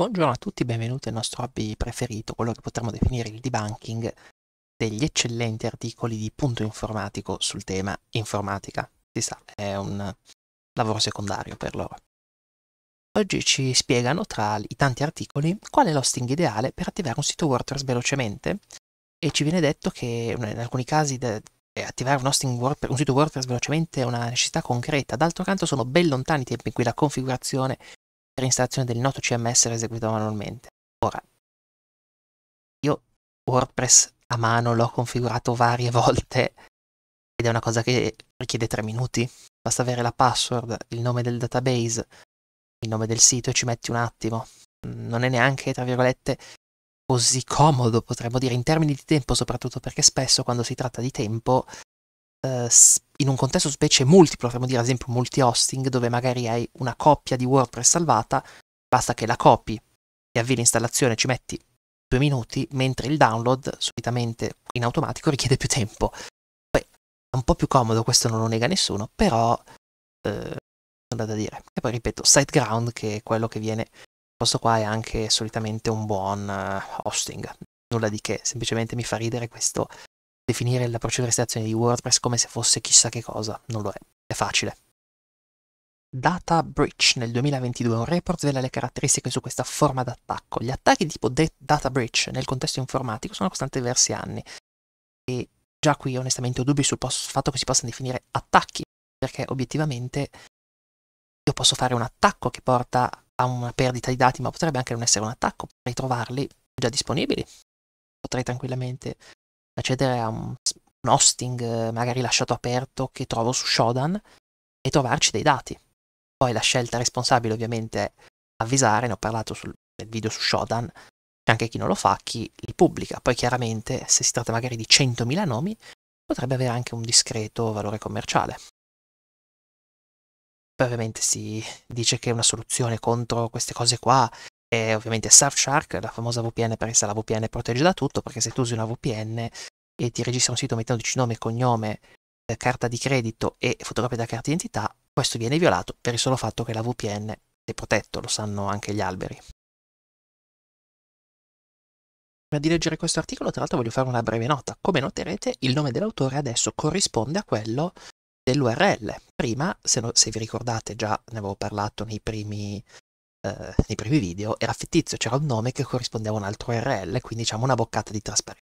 Buongiorno a tutti, benvenuti al nostro hobby preferito, quello che potremmo definire il debunking degli eccellenti articoli di punto informatico sul tema informatica. Si sa, è un lavoro secondario per loro. Oggi ci spiegano tra i tanti articoli qual è l'hosting ideale per attivare un sito WordPress velocemente e ci viene detto che in alcuni casi eh, attivare un, WordPress, un sito WordPress velocemente è una necessità concreta, d'altro canto sono ben lontani i tempi in cui la configurazione per installazione del noto CMS era eseguito manualmente. Ora, io WordPress a mano l'ho configurato varie volte ed è una cosa che richiede 3 minuti. Basta avere la password, il nome del database, il nome del sito e ci metti un attimo. Non è neanche, tra virgolette, così comodo, potremmo dire, in termini di tempo, soprattutto perché spesso quando si tratta di tempo eh, in un contesto specie multiplo, potremmo dire ad esempio multi-hosting, dove magari hai una coppia di WordPress salvata, basta che la copi e avvii l'installazione, ci metti due minuti, mentre il download solitamente in automatico richiede più tempo. Poi è un po' più comodo, questo non lo nega nessuno, però eh, nulla da dire. E poi ripeto, SiteGround, che è quello che viene questo qua è anche solitamente un buon uh, hosting. Nulla di che, semplicemente mi fa ridere questo definire la procedura di estrazione di WordPress come se fosse chissà che cosa, non lo è, è facile. Data Breach nel 2022, un report svela le caratteristiche su questa forma d'attacco. Gli attacchi tipo de- Data Breach nel contesto informatico sono costanti diversi anni e già qui onestamente ho dubbi sul pos- fatto che si possano definire attacchi, perché obiettivamente io posso fare un attacco che porta a una perdita di dati, ma potrebbe anche non essere un attacco, potrei trovarli già disponibili, potrei tranquillamente accedere a un, un hosting eh, magari lasciato aperto che trovo su Shodan e trovarci dei dati. Poi la scelta responsabile ovviamente è avvisare, ne ho parlato sul video su Shodan, c'è anche chi non lo fa, chi li pubblica. Poi chiaramente se si tratta magari di 100.000 nomi potrebbe avere anche un discreto valore commerciale. Poi ovviamente si dice che una soluzione contro queste cose qua è ovviamente Surfshark, la famosa VPN perché essere la VPN protegge da tutto, perché se tu usi una VPN e ti registri un sito mettendoci nome, cognome, eh, carta di credito e fotografia della carta d'identità, questo viene violato per il solo fatto che la VPN è protetto, lo sanno anche gli alberi. Prima di leggere questo articolo, tra l'altro, voglio fare una breve nota. Come noterete, il nome dell'autore adesso corrisponde a quello dell'URL. Prima, se, no, se vi ricordate, già ne avevo parlato nei primi eh, nei primi video era fittizio, c'era un nome che corrispondeva a un altro URL, quindi diciamo una boccata di trasparenza.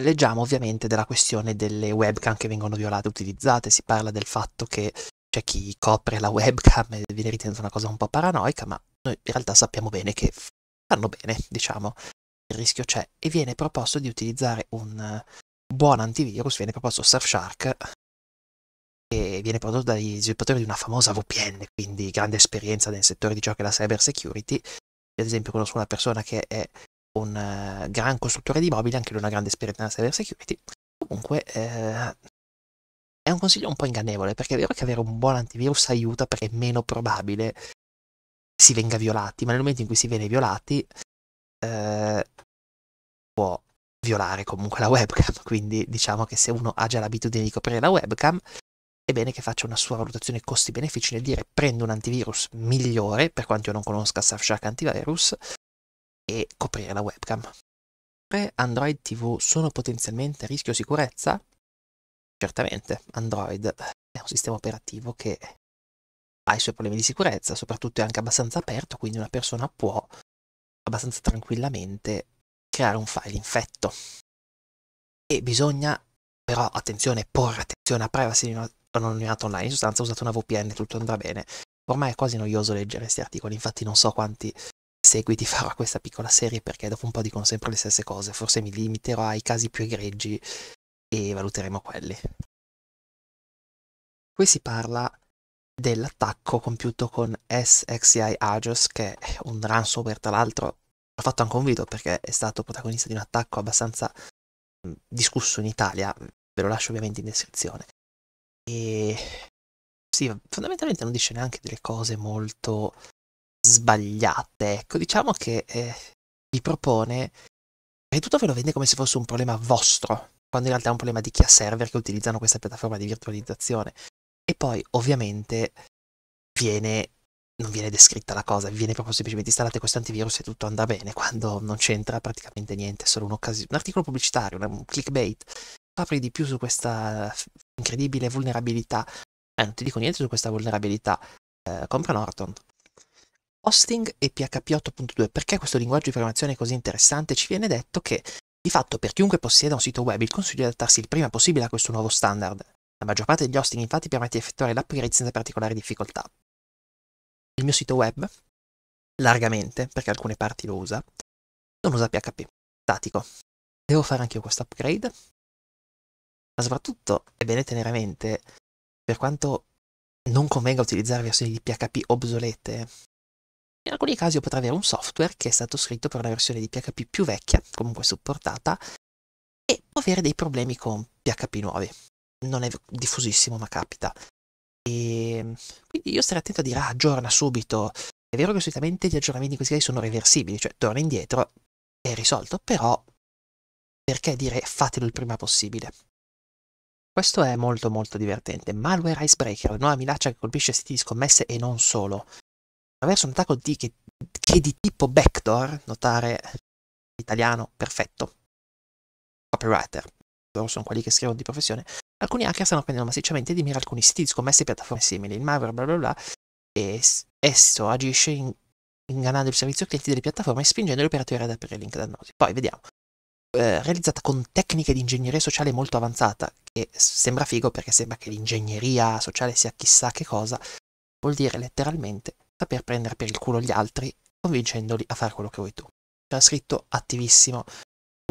Leggiamo ovviamente della questione delle webcam che vengono violate e utilizzate, si parla del fatto che c'è chi copre la webcam e viene ritenuta una cosa un po' paranoica, ma noi in realtà sappiamo bene che fanno bene, diciamo, il rischio c'è e viene proposto di utilizzare un buon antivirus, viene proposto Surfshark che viene prodotto dagli sviluppatori di una famosa VPN, quindi grande esperienza nel settore di ciò che è la cyber security. Ad esempio, conosco una persona che è un uh, gran costruttore di mobili, anche lui una grande esperienza nella cyber security. Comunque, eh, è un consiglio un po' ingannevole, perché è vero che avere un buon antivirus aiuta perché è meno probabile si venga violati, ma nel momento in cui si viene violati, eh, può violare comunque la webcam. Quindi diciamo che se uno ha già l'abitudine di coprire la webcam, è bene che faccia una sua valutazione costi-benefici nel dire prendo un antivirus migliore, per quanto io non conosca Surfshark Antivirus, e coprire la webcam. Android TV sono potenzialmente a rischio sicurezza? Certamente, Android è un sistema operativo che ha i suoi problemi di sicurezza, soprattutto è anche abbastanza aperto, quindi una persona può abbastanza tranquillamente creare un file infetto. E bisogna però, attenzione, porre attenzione a privacy di una anonimato online, in sostanza usate una VPN, tutto andrà bene. Ormai è quasi noioso leggere questi articoli, infatti non so quanti seguiti farò a questa piccola serie perché dopo un po' dicono sempre le stesse cose, forse mi limiterò ai casi più egregi e valuteremo quelli. Qui si parla dell'attacco compiuto con SXCI Agios, che è un ransomware tra l'altro, ho fatto anche un video perché è stato protagonista di un attacco abbastanza discusso in Italia, ve lo lascio ovviamente in descrizione. E sì, fondamentalmente non dice neanche delle cose molto sbagliate. Ecco, diciamo che eh, vi propone, prima di tutto ve lo vende come se fosse un problema vostro, quando in realtà è un problema di chi ha server che utilizzano questa piattaforma di virtualizzazione. E poi ovviamente viene, non viene descritta la cosa, viene proprio semplicemente installate questo antivirus e tutto andrà bene, quando non c'entra praticamente niente, è solo un articolo pubblicitario, un clickbait apri di più su questa incredibile vulnerabilità. Eh, non ti dico niente su questa vulnerabilità. Eh, compra Norton. Hosting e PHP 8.2. Perché questo linguaggio di programmazione è così interessante? Ci viene detto che di fatto per chiunque possieda un sito web il consiglio è adattarsi il prima possibile a questo nuovo standard. La maggior parte degli hosting infatti permette di effettuare l'upgrade senza particolari difficoltà. Il mio sito web, largamente, perché alcune parti lo usa, non usa PHP, statico. Devo fare anche io questo upgrade? ma soprattutto è bene tenere a mente, per quanto non convenga utilizzare versioni di PHP obsolete, in alcuni casi io potrei avere un software che è stato scritto per una versione di PHP più vecchia, comunque supportata, e può avere dei problemi con PHP nuovi. Non è diffusissimo, ma capita. E ehm, quindi io starei attento a dire ah, aggiorna subito. È vero che solitamente gli aggiornamenti in questi casi sono reversibili, cioè torna indietro, è risolto, però perché dire fatelo il prima possibile? Questo è molto molto divertente. Malware Icebreaker, una nuova minaccia che colpisce siti di scommesse e non solo. Attraverso un attacco di, che, che di tipo backdoor, notare eh, italiano perfetto, copywriter, loro sono quelli che scrivono di professione, alcuni hacker stanno prendendo massicciamente di mira alcuni siti di scommesse e piattaforme simili. Il malware bla bla bla, e esso agisce in, ingannando il servizio clienti delle piattaforme e spingendo gli operatori ad aprire link dannosi. Poi vediamo. Eh, realizzata con tecniche di ingegneria sociale molto avanzata, che sembra figo perché sembra che l'ingegneria sociale sia chissà che cosa, vuol dire letteralmente saper prendere per il culo gli altri convincendoli a fare quello che vuoi tu. C'era scritto attivissimo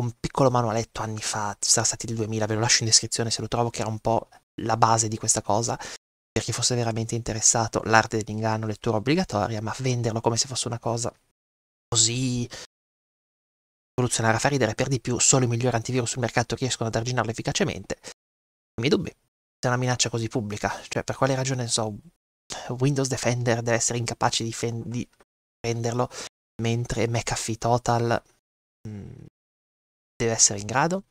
un piccolo manualetto anni fa, sarà stato il 2000, ve lo lascio in descrizione se lo trovo, che era un po' la base di questa cosa. Per chi fosse veramente interessato, l'arte dell'inganno, lettura obbligatoria, ma venderlo come se fosse una cosa così rivoluzionaria, fa ridere per di più, solo i migliori antivirus sul mercato riescono ad arginarlo efficacemente. I miei dubbi, se è una minaccia così pubblica, cioè per quale ragione, so, Windows Defender deve essere incapace di, fen- di renderlo, mentre McAfee Total mh, mm, deve essere in grado.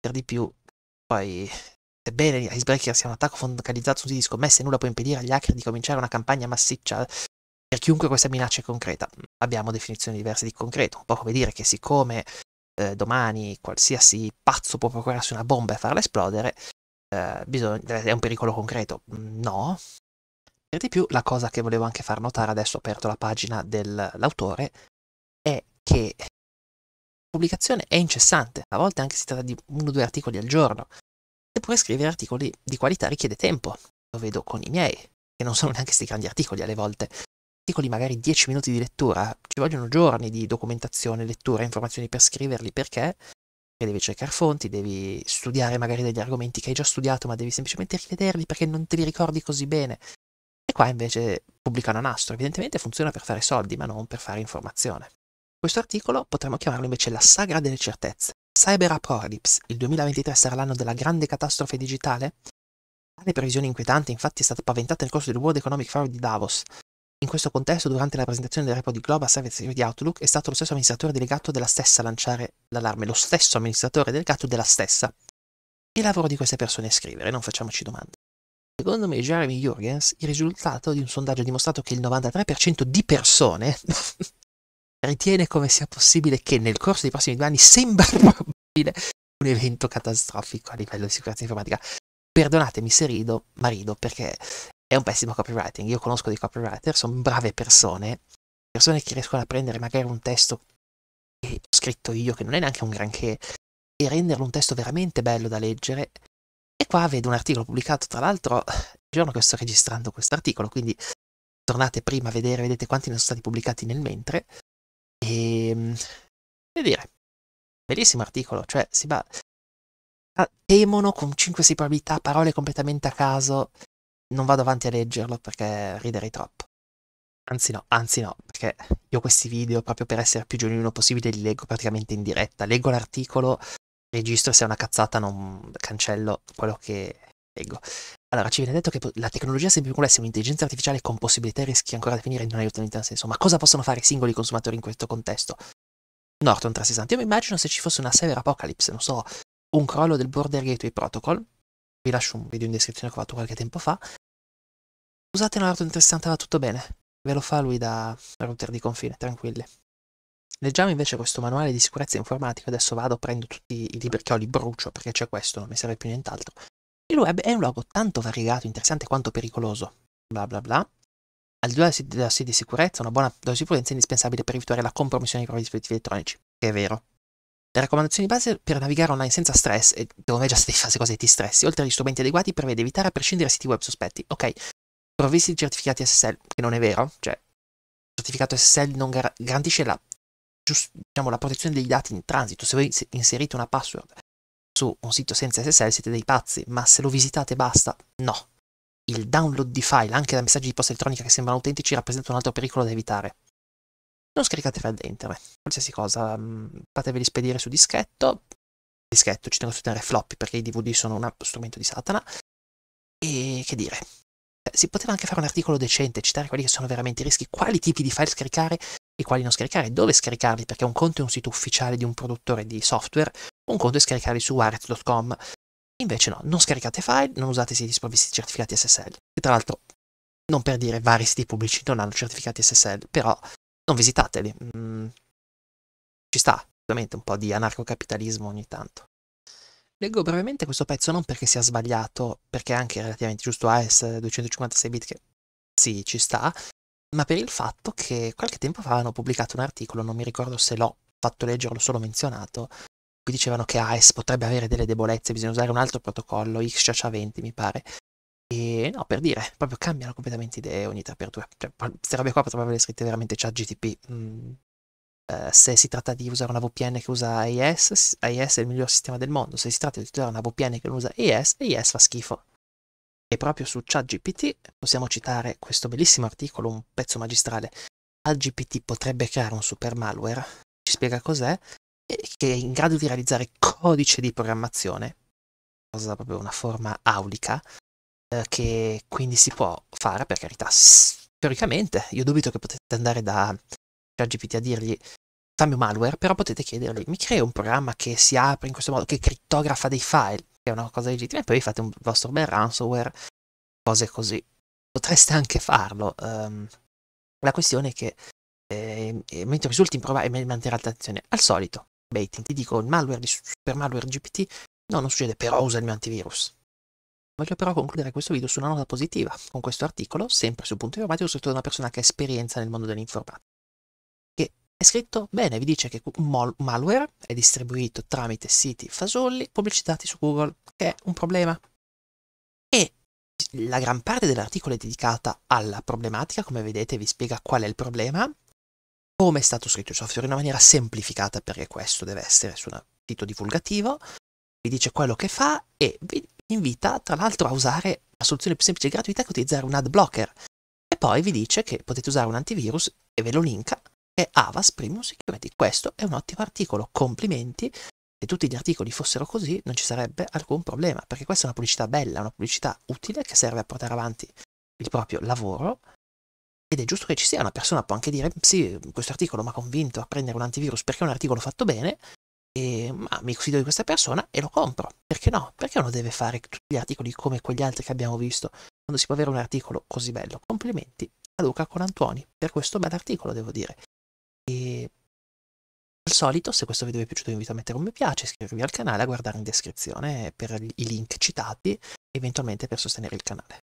Per di più, poi, sebbene Icebreaker sia un attacco focalizzato su un disco, messa nulla può impedire agli hacker di cominciare una campagna massiccia per chiunque questa minaccia è concreta. Abbiamo definizioni diverse di concreto, un po' come dire che siccome eh, domani qualsiasi pazzo può procurarsi una bomba e farla esplodere, eh, bisogna, è un pericolo concreto. No. Per di più, la cosa che volevo anche far notare, adesso ho aperto la pagina dell'autore, è che la pubblicazione è incessante, a volte anche si tratta di uno o due articoli al giorno. Eppure scrivere articoli di qualità richiede tempo, lo vedo con i miei, che non sono neanche questi grandi articoli alle volte, articoli magari 10 minuti di lettura, ci vogliono giorni di documentazione, lettura, informazioni per scriverli, perché? Perché devi cercare fonti, devi studiare magari degli argomenti che hai già studiato, ma devi semplicemente rivederli perché non te li ricordi così bene. E qua invece pubblicano a nastro, evidentemente funziona per fare soldi, ma non per fare informazione. Questo articolo potremmo chiamarlo invece la sagra delle certezze. Cyber Apocalypse, il 2023 sarà l'anno della grande catastrofe digitale? Tale previsione inquietante infatti è stata paventata nel corso del World Economic Forum di Davos, in questo contesto, durante la presentazione del report di Global Services di Outlook, è stato lo stesso amministratore delegato della stessa a lanciare l'allarme, lo stesso amministratore delegato della stessa. Il lavoro di queste persone è scrivere, non facciamoci domande. Secondo me, Jeremy Jurgens, il risultato di un sondaggio ha dimostrato che il 93% di persone ritiene come sia possibile che nel corso dei prossimi due anni sembra probabile un evento catastrofico a livello di sicurezza informatica. Perdonatemi se rido, ma rido perché è un pessimo copywriting. Io conosco dei copywriter, sono brave persone, persone che riescono a prendere magari un testo che ho scritto io, che non è neanche un granché, e renderlo un testo veramente bello da leggere. E qua vedo un articolo pubblicato, tra l'altro, il giorno che sto registrando questo articolo, quindi tornate prima a vedere, vedete quanti ne sono stati pubblicati nel mentre. Ehm, e, e dire, bellissimo articolo, cioè si va... Ah, temono con 5 6 probabilità parole completamente a caso non vado avanti a leggerlo perché riderei troppo. Anzi no, anzi no, perché io questi video, proprio per essere più genuino possibile, li leggo praticamente in diretta. Leggo l'articolo, registro, se è una cazzata non cancello quello che leggo. Allora, ci viene detto che la tecnologia sempre più complessa è un'intelligenza artificiale con possibilità e rischi ancora da finire non aiuta in tal senso. Ma cosa possono fare i singoli consumatori in questo contesto? Norton 360. Io mi immagino se ci fosse una severa apocalypse, non so, un crollo del Border Gateway Protocol. Vi lascio un video in descrizione che ho fatto qualche tempo fa. Scusate, un altro interessante, va tutto bene. Ve lo fa lui da router di confine, tranquilli. Leggiamo invece questo manuale di sicurezza informatica, adesso vado, prendo tutti i libri che ho, li brucio perché c'è questo, non mi serve più nient'altro. Il web è un luogo tanto variegato, interessante quanto pericoloso. Bla bla bla. Al di là della sede di sicurezza, una buona dose di prudenza è indispensabile per evitare la compromissione dei propri dispositivi elettronici, che è vero. Le raccomandazioni di base per navigare online senza stress, e dove già stai fase cose ti stressi, oltre agli strumenti adeguati, prevede evitare a prescindere siti web sospetti. Ok, provvisti di certificati SSL, che non è vero, cioè il certificato SSL non gar- garantisce la, giust- diciamo, la protezione dei dati in transito. Se voi inserite una password su un sito senza SSL siete dei pazzi, ma se lo visitate basta, no. Il download di file anche da messaggi di posta elettronica che sembrano autentici rappresenta un altro pericolo da evitare. Non scaricate file da internet, qualsiasi cosa, mm, fateveli spedire su dischetto, dischetto ci tengo a sostenere floppy perché i DVD sono un strumento di Satana, e che dire, si poteva anche fare un articolo decente, citare quelli che sono veramente i rischi, quali tipi di file scaricare e quali non scaricare, dove scaricarli, perché un conto è un sito ufficiale di un produttore di software, un conto è scaricarli su wired.com. Invece no, non scaricate file, non usate siti sprovvisti certificati SSL. E tra l'altro, non per dire, vari siti pubblici non hanno certificati SSL, però non visitateli. Mm, ci sta, ovviamente, un po' di anarcocapitalismo ogni tanto. Leggo brevemente questo pezzo non perché sia sbagliato, perché è anche relativamente giusto AES 256 bit che sì, ci sta, ma per il fatto che qualche tempo fa hanno pubblicato un articolo, non mi ricordo se l'ho fatto leggere o solo menzionato, qui dicevano che AES potrebbe avere delle debolezze, bisogna usare un altro protocollo, XCCH20 mi pare. E no, per dire, proprio cambiano completamente idee ogni 3x2. Cioè, queste robe qua potrebbero averle scritte veramente chat GTP. Mm, eh, se si tratta di usare una VPN che usa AES, AES è il miglior sistema del mondo. Se si tratta di usare una VPN che non usa AES, AES fa schifo. E proprio su ChatGPT possiamo citare questo bellissimo articolo, un pezzo magistrale. ChatGPT potrebbe creare un super malware, ci spiega cos'è, che è in grado di realizzare codice di programmazione, cosa proprio una forma aulica, eh, che quindi si può fare, per carità, teoricamente. Io dubito che potete andare da ChatGPT a dirgli fammi un malware, però potete chiedergli mi crea un programma che si apre in questo modo, che crittografa dei file, che è una cosa legittima, e poi fate un vostro bel ransomware, cose così. Potreste anche farlo. Um, la questione è che eh, mentre risulti improbabile manterrà l'attenzione. Al solito, baiting, ti dico il malware di Super Malware GPT, no, non succede, però usa il mio antivirus. Voglio però concludere questo video su una nota positiva, con questo articolo, sempre su Punto Informatico, scritto da una persona che ha esperienza nel mondo dell'informatica. È scritto bene, vi dice che mal malware è distribuito tramite siti fasolli pubblicizzati su Google, che è un problema. E la gran parte dell'articolo è dedicata alla problematica, come vedete vi spiega qual è il problema, come è stato scritto il cioè, software in una maniera semplificata, perché questo deve essere su un sito divulgativo, vi dice quello che fa e vi invita tra l'altro a usare la soluzione più semplice e gratuita che è utilizzare un ad blocker. E poi vi dice che potete usare un antivirus e ve lo linka è Avas Primus Security. Questo è un ottimo articolo, complimenti. Se tutti gli articoli fossero così non ci sarebbe alcun problema, perché questa è una pubblicità bella, una pubblicità utile che serve a portare avanti il proprio lavoro ed è giusto che ci sia una persona può anche dire sì, questo articolo mi ha convinto a prendere un antivirus perché è un articolo fatto bene e, ma mi consiglio di questa persona e lo compro. Perché no? Perché uno deve fare tutti gli articoli come quegli altri che abbiamo visto quando si può avere un articolo così bello? Complimenti a Luca Colantuoni per questo bel articolo, devo dire. E al solito, se questo video vi è piaciuto, vi invito a mettere un mi piace, iscrivervi al canale, a guardare in descrizione per i link citati, eventualmente per sostenere il canale.